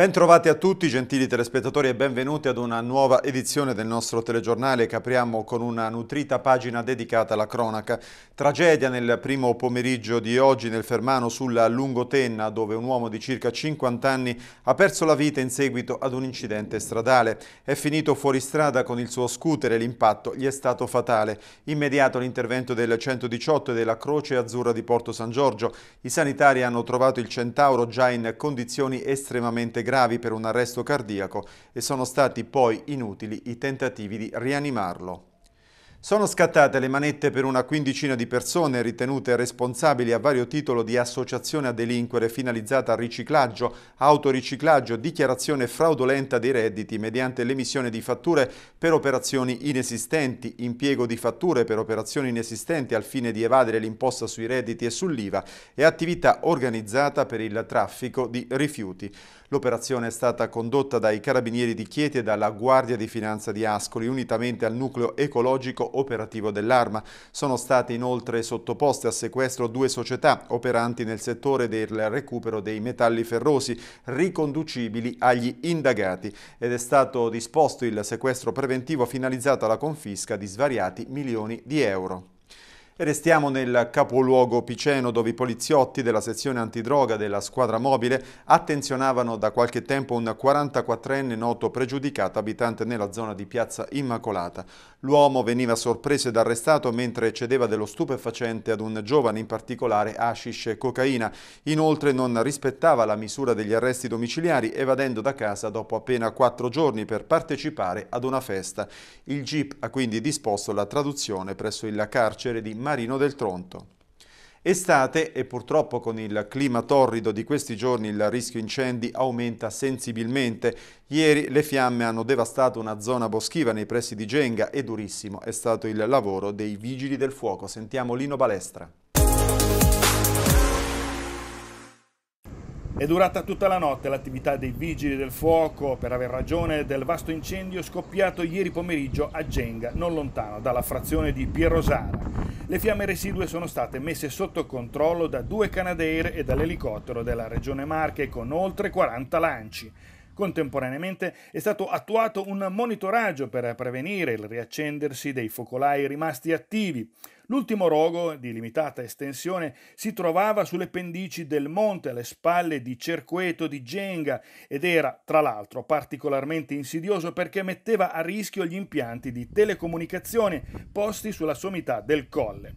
Bentrovati a tutti gentili telespettatori e benvenuti ad una nuova edizione del nostro telegiornale che apriamo con una nutrita pagina dedicata alla cronaca. Tragedia nel primo pomeriggio di oggi nel Fermano sulla Lungotenna dove un uomo di circa 50 anni ha perso la vita in seguito ad un incidente stradale. È finito fuori strada con il suo scooter e l'impatto gli è stato fatale. Immediato l'intervento del 118 e della Croce Azzurra di Porto San Giorgio. I sanitari hanno trovato il centauro già in condizioni estremamente gravi gravi per un arresto cardiaco e sono stati poi inutili i tentativi di rianimarlo. Sono scattate le manette per una quindicina di persone ritenute responsabili a vario titolo di associazione a delinquere finalizzata al riciclaggio, autoriciclaggio, dichiarazione fraudolenta dei redditi mediante l'emissione di fatture per operazioni inesistenti, impiego di fatture per operazioni inesistenti al fine di evadere l'imposta sui redditi e sull'IVA e attività organizzata per il traffico di rifiuti. L'operazione è stata condotta dai Carabinieri di Chieti e dalla Guardia di Finanza di Ascoli, unitamente al nucleo ecologico operativo dell'Arma. Sono state inoltre sottoposte a sequestro due società operanti nel settore del recupero dei metalli ferrosi, riconducibili agli indagati, ed è stato disposto il sequestro preventivo finalizzato alla confisca di svariati milioni di euro. Restiamo nel capoluogo Piceno dove i poliziotti della sezione antidroga della squadra mobile attenzionavano da qualche tempo un 44enne noto pregiudicato abitante nella zona di Piazza Immacolata. L'uomo veniva sorpreso ed arrestato mentre cedeva dello stupefacente ad un giovane, in particolare hashish e cocaina. Inoltre non rispettava la misura degli arresti domiciliari evadendo da casa dopo appena quattro giorni per partecipare ad una festa. Il GIP ha quindi disposto la traduzione presso il carcere di Maria Marino del Tronto. Estate e purtroppo con il clima torrido di questi giorni il rischio incendi aumenta sensibilmente. Ieri le fiamme hanno devastato una zona boschiva nei pressi di Genga e durissimo è stato il lavoro dei vigili del fuoco. Sentiamo Lino Balestra. È durata tutta la notte l'attività dei vigili del fuoco per aver ragione del vasto incendio scoppiato ieri pomeriggio a Genga, non lontano dalla frazione di Pierrosara. Le fiamme residue sono state messe sotto controllo da due canadair e dall'elicottero della Regione Marche con oltre 40 lanci. Contemporaneamente è stato attuato un monitoraggio per prevenire il riaccendersi dei focolai rimasti attivi. L'ultimo rogo, di limitata estensione, si trovava sulle pendici del monte alle spalle di Cerqueto di Genga ed era, tra l'altro, particolarmente insidioso perché metteva a rischio gli impianti di telecomunicazione posti sulla sommità del colle.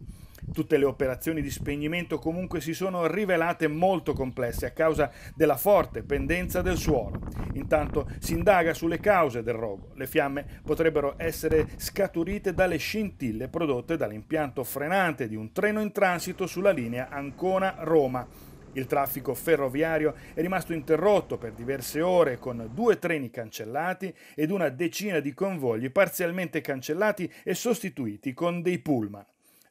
Tutte le operazioni di spegnimento comunque si sono rivelate molto complesse a causa della forte pendenza del suolo. Intanto si indaga sulle cause del rogo. Le fiamme potrebbero essere scaturite dalle scintille prodotte dall'impianto frenante di un treno in transito sulla linea Ancona-Roma. Il traffico ferroviario è rimasto interrotto per diverse ore con due treni cancellati ed una decina di convogli parzialmente cancellati e sostituiti con dei pullman.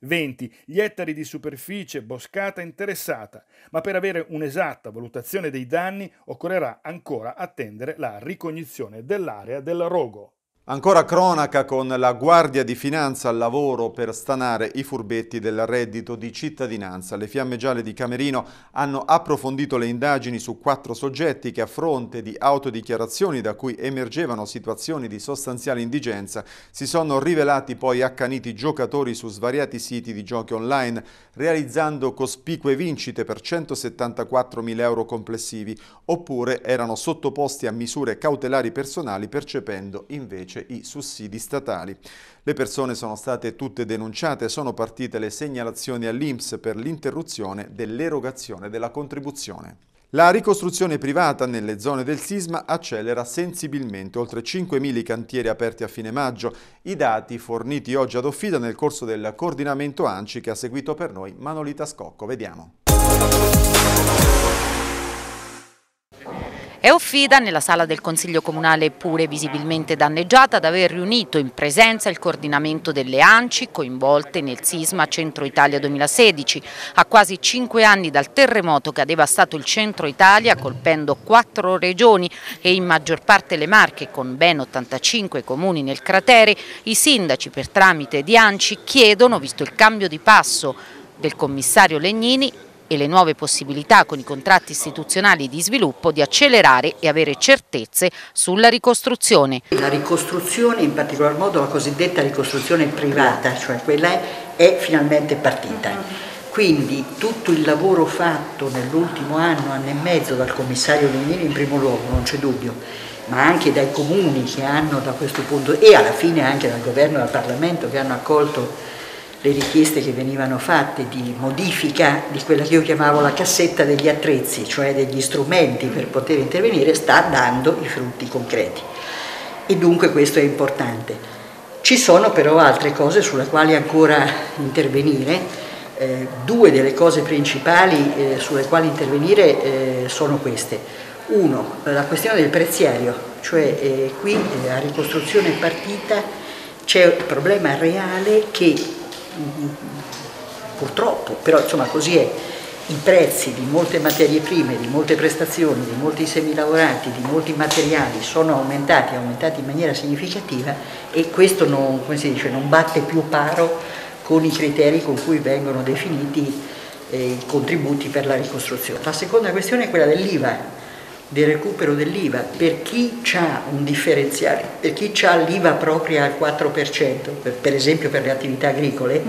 20 gli ettari di superficie boscata interessata, ma per avere un'esatta valutazione dei danni occorrerà ancora attendere la ricognizione dell'area del rogo. Ancora cronaca con la Guardia di Finanza al lavoro per stanare i furbetti del reddito di cittadinanza. Le fiamme gialle di Camerino hanno approfondito le indagini su quattro soggetti che a fronte di autodichiarazioni da cui emergevano situazioni di sostanziale indigenza si sono rivelati poi accaniti giocatori su svariati siti di giochi online realizzando cospicue vincite per 174 mila euro complessivi oppure erano sottoposti a misure cautelari personali percependo invece i sussidi statali. Le persone sono state tutte denunciate, sono partite le segnalazioni all'Inps per l'interruzione dell'erogazione della contribuzione. La ricostruzione privata nelle zone del sisma accelera sensibilmente, oltre 5.000 i cantieri aperti a fine maggio, i dati forniti oggi ad Offida nel corso del coordinamento ANCI che ha seguito per noi Manolita Scocco. Vediamo. È Offida, nella sala del Consiglio Comunale pure visibilmente danneggiata, ad aver riunito in presenza il coordinamento delle ANCI coinvolte nel sisma Centro Italia 2016. A quasi cinque anni dal terremoto che ha devastato il Centro Italia, colpendo quattro regioni e in maggior parte le Marche, con ben 85 comuni nel cratere, i sindaci per tramite di ANCI chiedono, visto il cambio di passo del commissario Legnini, e le nuove possibilità con i contratti istituzionali di sviluppo di accelerare e avere certezze sulla ricostruzione. La ricostruzione, in particolar modo la cosiddetta ricostruzione privata, cioè quella è è finalmente partita. Quindi tutto il lavoro fatto nell'ultimo anno, anno e mezzo dal commissario Legnini in primo luogo, non c'è dubbio, ma anche dai comuni che hanno da questo punto e alla fine anche dal governo e dal Parlamento che hanno accolto le richieste che venivano fatte di modifica di quella che io chiamavo la cassetta degli attrezzi, cioè degli strumenti per poter intervenire, sta dando i frutti concreti. E dunque questo è importante. Ci sono però altre cose sulle quali ancora intervenire. Eh, due delle cose principali eh, sulle quali intervenire eh, sono queste. Uno, la questione del preziario, cioè eh, qui la eh, ricostruzione partita c'è il problema reale che purtroppo, però insomma così è, i prezzi di molte materie prime, di molte prestazioni, di molti semilavorati, di molti materiali sono aumentati, aumentati in maniera significativa e questo non, dice, non batte più paro con i criteri con cui vengono definiti eh, i contributi per la ricostruzione. La seconda questione è quella dell'IVA, del recupero dell'IVA per chi ha un differenziale, per chi ha l'IVA propria al 4%, per, esempio per le attività agricole, mm.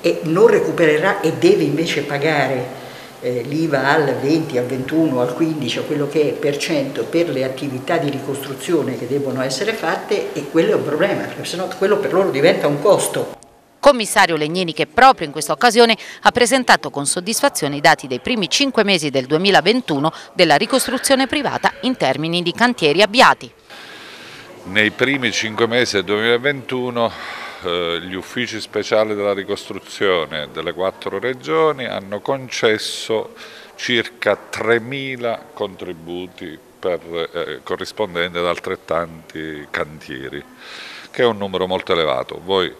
e non recupererà e deve invece pagare eh, l'IVA al 20, al 21, al 15, a quello che è per cento per le attività di ricostruzione che devono essere fatte e quello è un problema, perché se quello per loro diventa un costo commissario Legnini che proprio in questa occasione ha presentato con soddisfazione i dati dei primi cinque mesi del 2021 della ricostruzione privata in termini di cantieri avviati. Nei primi cinque mesi del 2021 eh, gli uffici speciali della ricostruzione delle quattro regioni hanno concesso circa 3.000 contributi per, eh, corrispondenti ad altrettanti cantieri, che è un numero molto elevato. Voi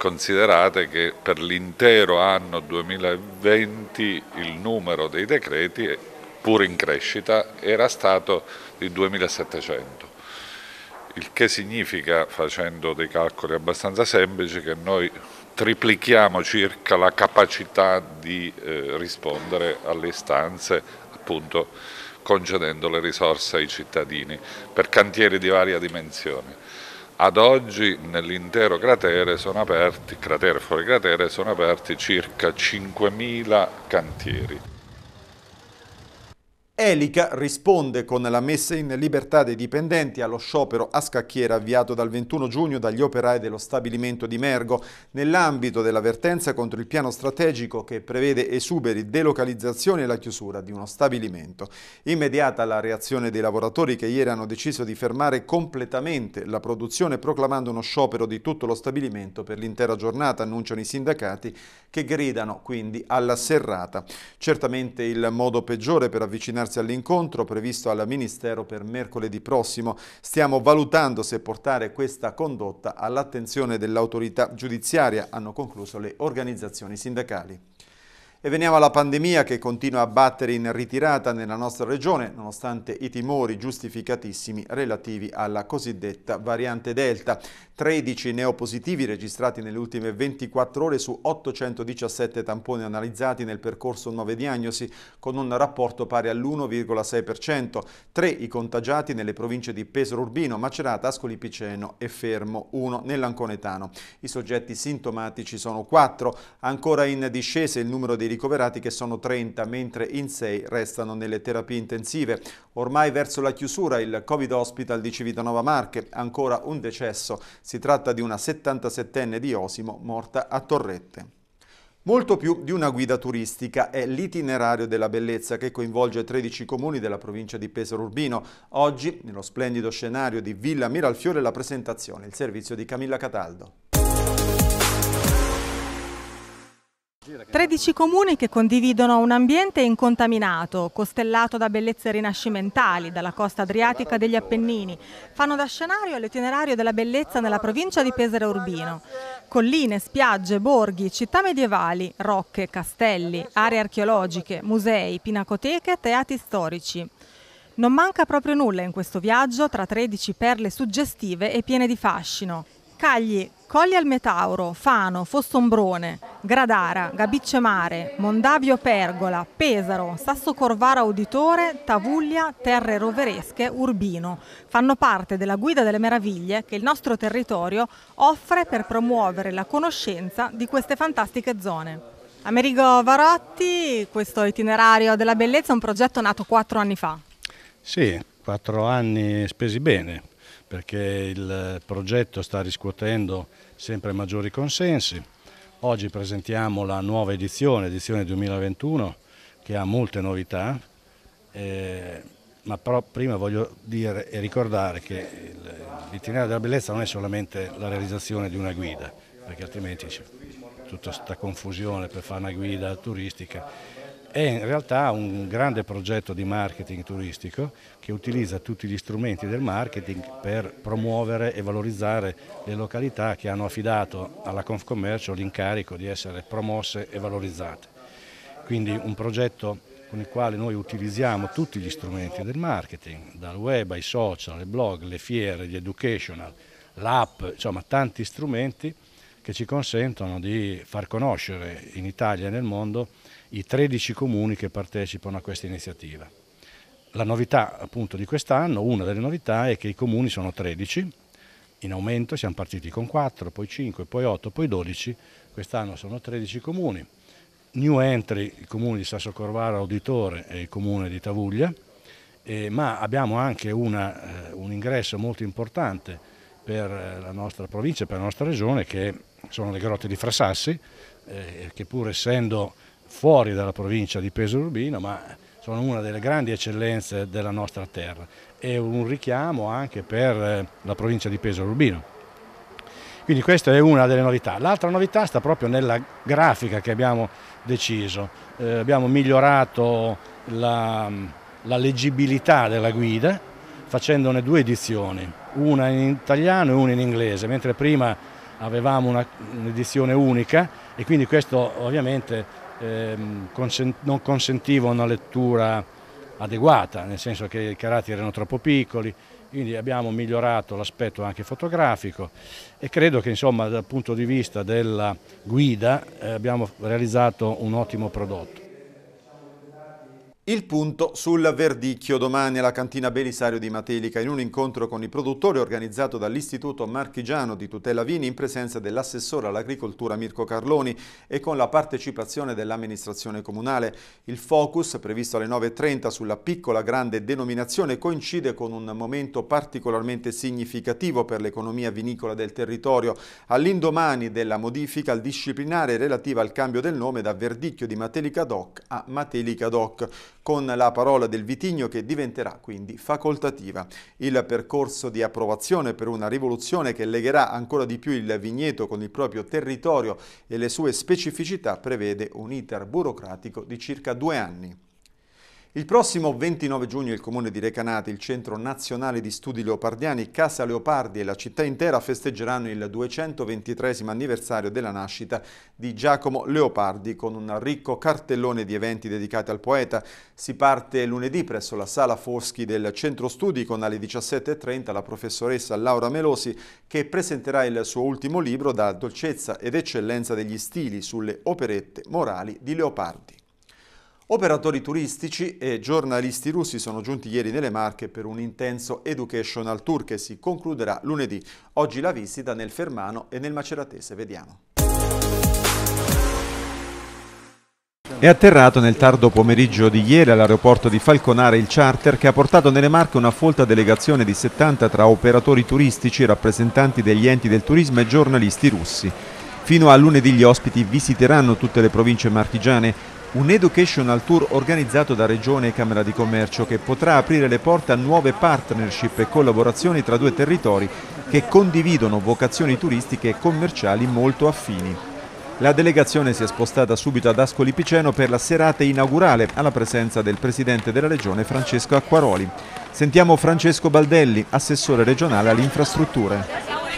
considerate che per l'intero anno 2020 il numero dei decreti, pur in crescita, era stato di 2700 il che significa, facendo dei calcoli abbastanza semplici, che noi triplichiamo circa la capacità di eh, rispondere alle istanze, appunto concedendo le risorse ai cittadini per cantieri di varia dimensione. Ad oggi nell'intero cratere sono aperti, cratere fuori cratere, sono aperti circa 5.000 cantieri. Elica risponde con la messa in libertà dei dipendenti allo sciopero a scacchiera avviato dal 21 giugno dagli operai dello stabilimento di Mergo nell'ambito dell'avvertenza contro il piano strategico che prevede esuberi, delocalizzazione e la chiusura di uno stabilimento. Immediata la reazione dei lavoratori che ieri hanno deciso di fermare completamente la produzione proclamando uno sciopero di tutto lo stabilimento per l'intera giornata, annunciano i sindacati che gridano quindi alla serrata. Certamente il modo peggiore per avvicinarsi avvicinarsi all'incontro previsto al Ministero per mercoledì prossimo. Stiamo valutando se portare questa condotta all'attenzione dell'autorità giudiziaria, hanno concluso le organizzazioni sindacali. E veniamo alla pandemia che continua a battere in ritirata nella nostra regione, nonostante i timori giustificatissimi relativi alla cosiddetta variante Delta. 13 neopositivi registrati nelle ultime 24 ore su 817 tamponi analizzati nel percorso 9 diagnosi, con un rapporto pari all'1,6%, 3 i contagiati nelle province di Pesaro Urbino, Macerata, Ascoli Piceno e Fermo, 1 nell'Anconetano. I soggetti sintomatici sono 4, ancora in discesa il numero dei ricoverati che sono 30, mentre in 6 restano nelle terapie intensive. Ormai verso la chiusura il Covid Hospital di Civitanova Marche, ancora un decesso. Si tratta di una 77enne di Osimo morta a Torrette. Molto più di una guida turistica è l'itinerario della bellezza che coinvolge 13 comuni della provincia di Pesaro Urbino. Oggi, nello splendido scenario di Villa Miralfiore, la presentazione, il servizio di Camilla Cataldo. 13 comuni che condividono un ambiente incontaminato, costellato da bellezze rinascimentali, dalla costa adriatica degli Appennini, fanno da scenario all'itinerario della bellezza nella provincia di Pesaro Urbino. Colline, spiagge, borghi, città medievali, rocche, castelli, aree archeologiche, musei, pinacoteche, teatri storici. Non manca proprio nulla in questo viaggio tra 13 perle suggestive e piene di fascino. Cagli, Colli al Metauro, Fano, Fossombrone, Gradara, Gabicemare, Mondavio Pergola, Pesaro, Sasso Corvara Auditore, Tavuglia, Terre Roveresche, Urbino fanno parte della guida delle meraviglie che il nostro territorio offre per promuovere la conoscenza di queste fantastiche zone. Amerigo Varotti, questo itinerario della bellezza è un progetto nato quattro anni fa. Sì, quattro anni spesi bene, perché il progetto sta riscuotendo sempre maggiori consensi. Oggi presentiamo la nuova edizione, edizione 2021, che ha molte novità, eh, ma prima voglio dire e ricordare che l'itinerario della bellezza non è solamente la realizzazione di una guida, perché altrimenti c'è tutta questa confusione per fare una guida turistica è in realtà un grande progetto di marketing turistico che utilizza tutti gli strumenti del marketing per promuovere e valorizzare le località che hanno affidato alla Confcommercio l'incarico di essere promosse e valorizzate. Quindi un progetto con il quale noi utilizziamo tutti gli strumenti del marketing, dal web ai social, ai blog, le fiere, gli educational, l'app, insomma tanti strumenti che ci consentono di far conoscere in Italia e nel mondo i 13 comuni che partecipano a questa iniziativa. La novità appunto di quest'anno, una delle novità è che i comuni sono 13, in aumento siamo partiti con 4, poi 5, poi 8, poi 12, quest'anno sono 13 comuni. New entry il comune di Sasso Corvara Auditore e il comune di Tavuglia, eh, ma abbiamo anche una, eh, un ingresso molto importante per eh, la nostra provincia, per la nostra regione, che sono le grotte di Frasassi, eh, che pur essendo fuori dalla provincia di Pesaro Urbino, ma sono una delle grandi eccellenze della nostra terra e un richiamo anche per eh, la provincia di Pesaro Urbino. Quindi questa è una delle novità. L'altra novità sta proprio nella grafica che abbiamo deciso. Eh, abbiamo migliorato la, la leggibilità della guida facendone due edizioni, una in italiano e una in inglese, mentre prima avevamo un'edizione unica e quindi questo ovviamente ehm, consen non consentiva una lettura adeguata, nel senso che i caratteri erano troppo piccoli, quindi abbiamo migliorato l'aspetto anche fotografico e credo che insomma, dal punto di vista della guida eh, abbiamo realizzato un ottimo prodotto. Il punto sul verdicchio domani alla cantina Belisario di Matelica in un incontro con i produttori organizzato dall'Istituto Marchigiano di Tutela Vini in presenza dell'assessore all'agricoltura Mirko Carloni e con la partecipazione dell'amministrazione comunale. Il focus previsto alle 9.30 sulla piccola grande denominazione coincide con un momento particolarmente significativo per l'economia vinicola del territorio all'indomani della modifica al disciplinare relativa al cambio del nome da verdicchio di Matelica Doc a Matelica Doc con la parola del vitigno che diventerà quindi facoltativa. Il percorso di approvazione per una rivoluzione che legherà ancora di più il vigneto con il proprio territorio e le sue specificità prevede un iter burocratico di circa due anni. Il prossimo 29 giugno il Comune di Recanati, il Centro Nazionale di Studi Leopardiani, Casa Leopardi e la città intera festeggeranno il 223 anniversario della nascita di Giacomo Leopardi con un ricco cartellone di eventi dedicati al poeta. Si parte lunedì presso la Sala Foschi del Centro Studi con alle 17.30 la professoressa Laura Melosi che presenterà il suo ultimo libro da dolcezza ed eccellenza degli stili sulle operette morali di Leopardi. Operatori turistici e giornalisti russi sono giunti ieri nelle Marche per un intenso educational tour che si concluderà lunedì. Oggi la visita nel Fermano e nel Maceratese. Vediamo. È atterrato nel tardo pomeriggio di ieri all'aeroporto di Falconare il charter che ha portato nelle Marche una folta delegazione di 70 tra operatori turistici, rappresentanti degli enti del turismo e giornalisti russi. Fino a lunedì gli ospiti visiteranno tutte le province marchigiane un educational tour organizzato da Regione e Camera di Commercio che potrà aprire le porte a nuove partnership e collaborazioni tra due territori che condividono vocazioni turistiche e commerciali molto affini. La delegazione si è spostata subito ad Ascoli Piceno per la serata inaugurale alla presenza del Presidente della Regione Francesco Acquaroli. Sentiamo Francesco Baldelli, assessore regionale alle infrastrutture.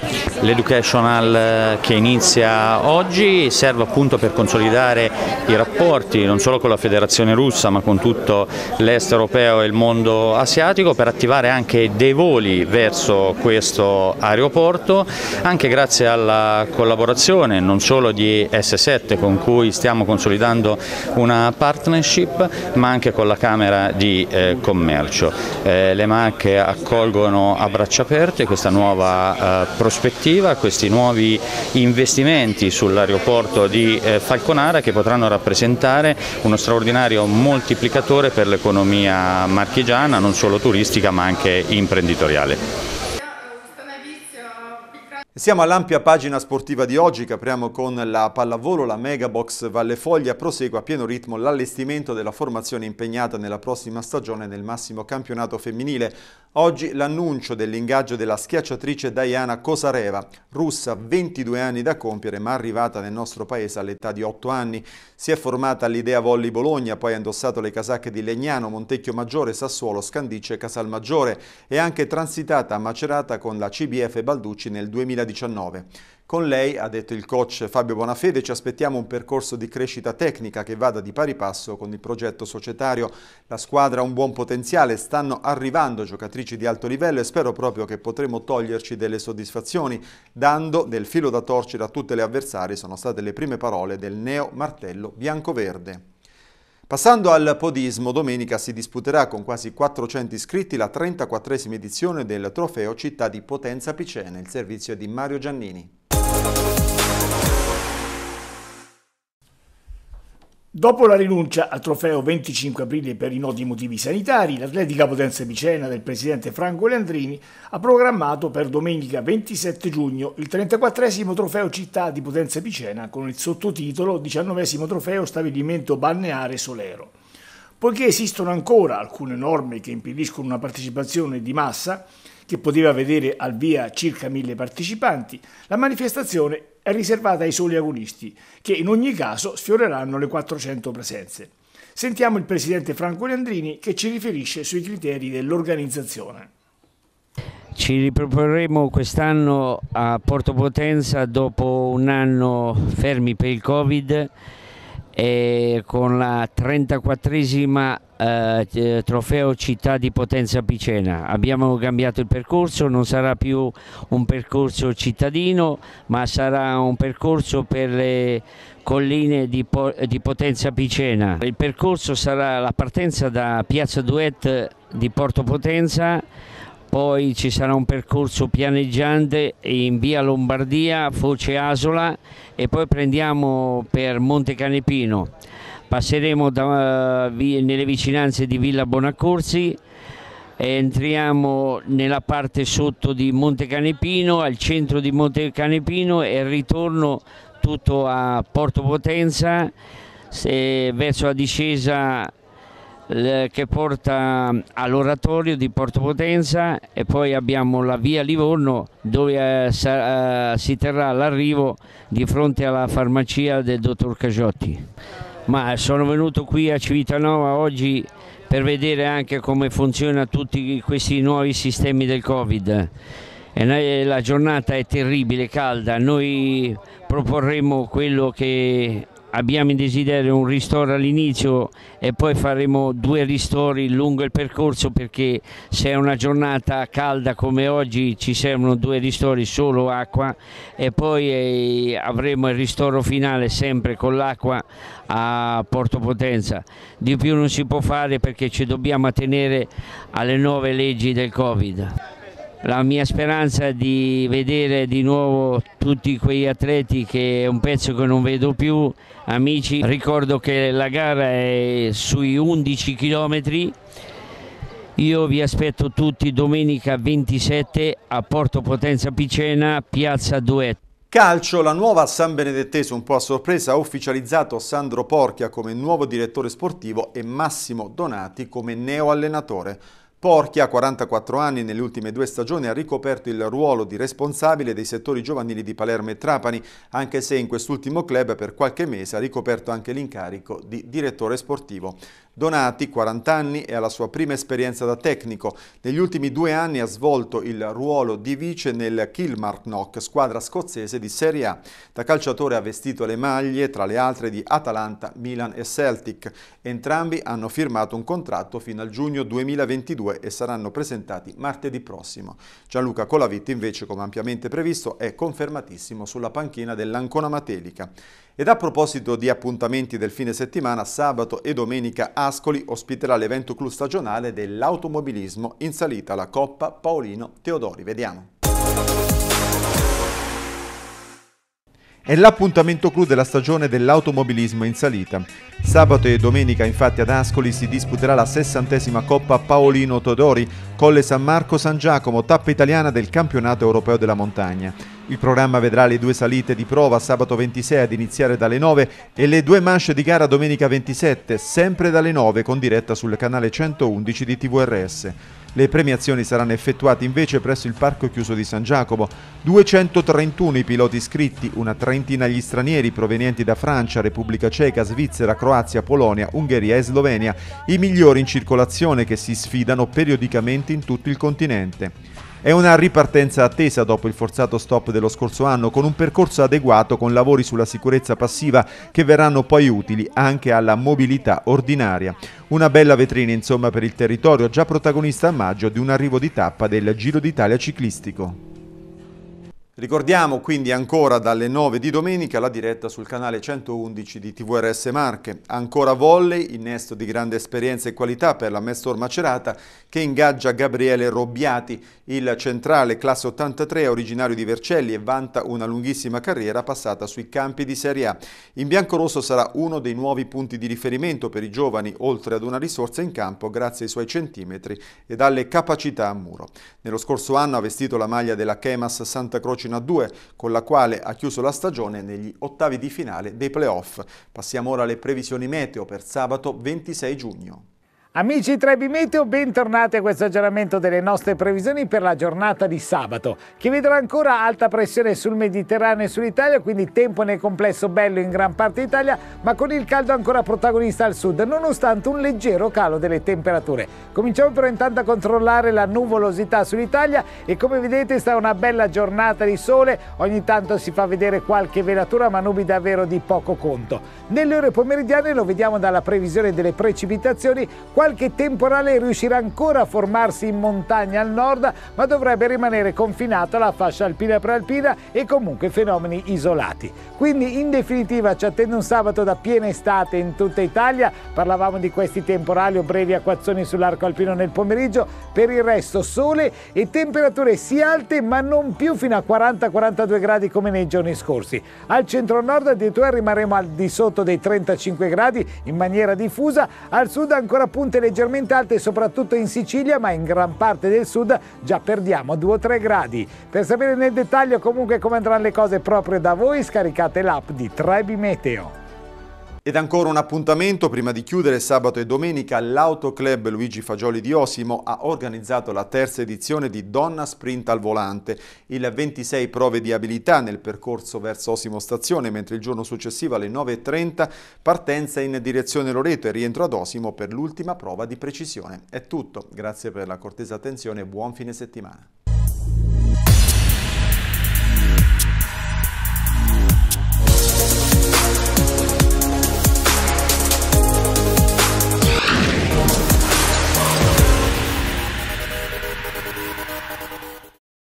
L'educational eh, che inizia oggi serve appunto per consolidare i rapporti non solo con la federazione russa ma con tutto l'est europeo e il mondo asiatico per attivare anche dei voli verso questo aeroporto anche grazie alla collaborazione non solo di S7 con cui stiamo consolidando una partnership ma anche con la Camera di eh, Commercio. Eh, le Macche accolgono a braccia aperte questa nuova eh, prospettiva questi nuovi investimenti sull'aeroporto di eh, Falconara che potranno rappresentare uno straordinario moltiplicatore per l'economia marchigiana, non solo turistica ma anche imprenditoriale. Siamo all'ampia pagina sportiva di oggi che apriamo con la pallavolo, la Megabox Valle Foglia prosegue a pieno ritmo l'allestimento della formazione impegnata nella prossima stagione nel massimo campionato femminile. Oggi l'annuncio dell'ingaggio della schiacciatrice Diana Kosareva, russa 22 anni da compiere ma arrivata nel nostro paese all'età di 8 anni. Si è formata all'idea Volli Bologna, poi ha indossato le casacche di Legnano, Montecchio Maggiore, Sassuolo, Scandice e Casalmaggiore e anche transitata a Macerata con la CBF Balducci nel 2019. Con lei, ha detto il coach Fabio Bonafede, ci aspettiamo un percorso di crescita tecnica che vada di pari passo con il progetto societario. La squadra ha un buon potenziale, stanno arrivando giocatrici di alto livello e spero proprio che potremo toglierci delle soddisfazioni, dando del filo da torcere a tutte le avversarie sono state le prime parole del neo martello biancoverde. Passando al podismo, domenica si disputerà con quasi 400 iscritti la 34esima edizione del trofeo Città di Potenza Picena. il servizio di Mario Giannini. Dopo la rinuncia al trofeo 25 aprile per i noti motivi sanitari, l'Atletica Potenza Vicena del presidente Franco Leandrini ha programmato per domenica 27 giugno il 34 trofeo città di Potenza Vicena con il sottotitolo 19 trofeo stabilimento balneare Solero. Poiché esistono ancora alcune norme che impediscono una partecipazione di massa, che poteva vedere al via circa mille partecipanti, la manifestazione è riservata ai soli agonisti, che in ogni caso sfioreranno le 400 presenze. Sentiamo il presidente Franco Leandrini che ci riferisce sui criteri dell'organizzazione. Ci riproporremo quest'anno a Porto Potenza dopo un anno fermi per il Covid e con la 34esima eh, eh, trofeo città di Potenza Picena. Abbiamo cambiato il percorso, non sarà più un percorso cittadino ma sarà un percorso per le colline di, di Potenza Picena. Il percorso sarà la partenza da Piazza Duet di Porto Potenza poi ci sarà un percorso pianeggiante in via Lombardia, Foce Asola e poi prendiamo per Monte Canepino. Passeremo da, eh, nelle vicinanze di Villa Bonaccorsi, entriamo nella parte sotto di Monte Canepino, al centro di Monte Canepino e ritorno tutto a Porto Potenza verso la discesa che porta all'oratorio di Porto Potenza e poi abbiamo la via Livorno dove eh, eh, si terrà l'arrivo di fronte alla farmacia del dottor Cagiotti. Ma sono venuto qui a Civitanova oggi per vedere anche come funziona tutti questi nuovi sistemi del Covid. E la giornata è terribile, calda, noi proporremo quello che abbiamo in desiderio un ristoro all'inizio e poi faremo due ristori lungo il percorso perché se è una giornata calda come oggi ci servono due ristori solo acqua e poi eh, avremo il ristoro finale sempre con l'acqua a Porto Potenza. Di più non si può fare perché ci dobbiamo attenere alle nuove leggi del Covid la mia speranza è di vedere di nuovo tutti quegli atleti che è un pezzo che non vedo più, amici. Ricordo che la gara è sui 11 chilometri. Io vi aspetto tutti domenica 27 a Porto Potenza Picena, Piazza Duetto. Calcio, la nuova San Benedettese un po' a sorpresa ha ufficializzato Sandro Porchia come nuovo direttore sportivo e Massimo Donati come neo allenatore. Porchi, a 44 anni, nelle ultime due stagioni ha ricoperto il ruolo di responsabile dei settori giovanili di Palermo e Trapani, anche se in quest'ultimo club per qualche mese ha ricoperto anche l'incarico di direttore sportivo. Donati, 40 anni, è alla sua prima esperienza da tecnico. Negli ultimi due anni ha svolto il ruolo di vice nel Kilmarnock, squadra scozzese di Serie A. Da calciatore ha vestito le maglie, tra le altre, di Atalanta, Milan e Celtic. Entrambi hanno firmato un contratto fino al giugno 2022 e saranno presentati martedì prossimo. Gianluca Colavitti, invece, come ampiamente previsto, è confermatissimo sulla panchina dell'Ancona Matelica. Ed a proposito di appuntamenti del fine settimana, sabato e domenica Ascoli ospiterà l'evento club stagionale dell'automobilismo in salita alla Coppa Paolino Teodori. Vediamo. È l'appuntamento clou della stagione dell'automobilismo in salita. Sabato e domenica infatti ad Ascoli si disputerà la sessantesima Coppa Paolino Teodori, Colle San Marco San Giacomo, tappa italiana del campionato europeo della montagna. Il programma vedrà le due salite di prova sabato 26 ad iniziare dalle 9 e le due manche di gara domenica 27, sempre dalle 9 con diretta sul canale 111 di TVRS. Le premiazioni saranno effettuate invece presso il Parco Chiuso di San Giacomo. 231 i piloti iscritti, una trentina gli stranieri provenienti da Francia, Repubblica Ceca, Svizzera, Croazia, Polonia, Ungheria e Slovenia, i migliori in circolazione che si sfidano periodicamente in tutto il continente. È una ripartenza attesa dopo il forzato stop dello scorso anno, con un percorso adeguato con lavori sulla sicurezza passiva che verranno poi utili anche alla mobilità ordinaria. Una bella vetrina insomma per il territorio, già protagonista a maggio di un arrivo di tappa del Giro d'Italia ciclistico. Ricordiamo quindi ancora dalle 9 di domenica la diretta sul canale 111 di TVRS Marche. Ancora volley, innesto di grande esperienza e qualità per la Mestor Macerata che ingaggia Gabriele Robbiati, il centrale classe 83 originario di Vercelli e vanta una lunghissima carriera passata sui campi di Serie A. In biancorosso sarà uno dei nuovi punti di riferimento per i giovani oltre ad una risorsa in campo grazie ai suoi centimetri e alle capacità a muro. Nello scorso anno ha vestito la maglia della Chemas Santa Croce Fiumicino a 2, con la quale ha chiuso la stagione negli ottavi di finale dei playoff. Passiamo ora alle previsioni meteo per sabato 26 giugno. Amici Trebi Meteo, bentornati a questo aggiornamento delle nostre previsioni per la giornata di sabato, che vedrà ancora alta pressione sul Mediterraneo e sull'Italia, quindi tempo nel complesso bello in gran parte d'Italia, ma con il caldo ancora protagonista al sud, nonostante un leggero calo delle temperature. Cominciamo però intanto a controllare la nuvolosità sull'Italia e come vedete sta una bella giornata di sole, ogni tanto si fa vedere qualche velatura, ma nubi davvero di poco conto. Nelle ore pomeridiane lo vediamo dalla previsione delle precipitazioni, Qualche temporale riuscirà ancora a formarsi in montagna al nord, ma dovrebbe rimanere confinato alla fascia alpina prealpina e comunque fenomeni isolati. Quindi in definitiva ci attende un sabato da piena estate in tutta Italia. Parlavamo di questi temporali o brevi acquazzoni sull'arco alpino nel pomeriggio. Per il resto sole e temperature sì alte, ma non più fino a 40-42 gradi come nei giorni scorsi. Al centro-nord addirittura rimarremo al di sotto dei 35 gradi in maniera diffusa, al sud ancora punti punte leggermente alte soprattutto in Sicilia ma in gran parte del sud già perdiamo 2-3 o gradi. Per sapere nel dettaglio comunque come andranno le cose proprio da voi scaricate l'app di Trebi Meteo. Ed ancora un appuntamento, prima di chiudere sabato e domenica, l'Autoclub Luigi Fagioli di Osimo ha organizzato la terza edizione di Donna Sprint al Volante, il 26 prove di abilità nel percorso verso Osimo Stazione, mentre il giorno successivo alle 9.30 partenza in direzione Loreto e rientro ad Osimo per l'ultima prova di precisione. È tutto, grazie per la cortesa attenzione e buon fine settimana.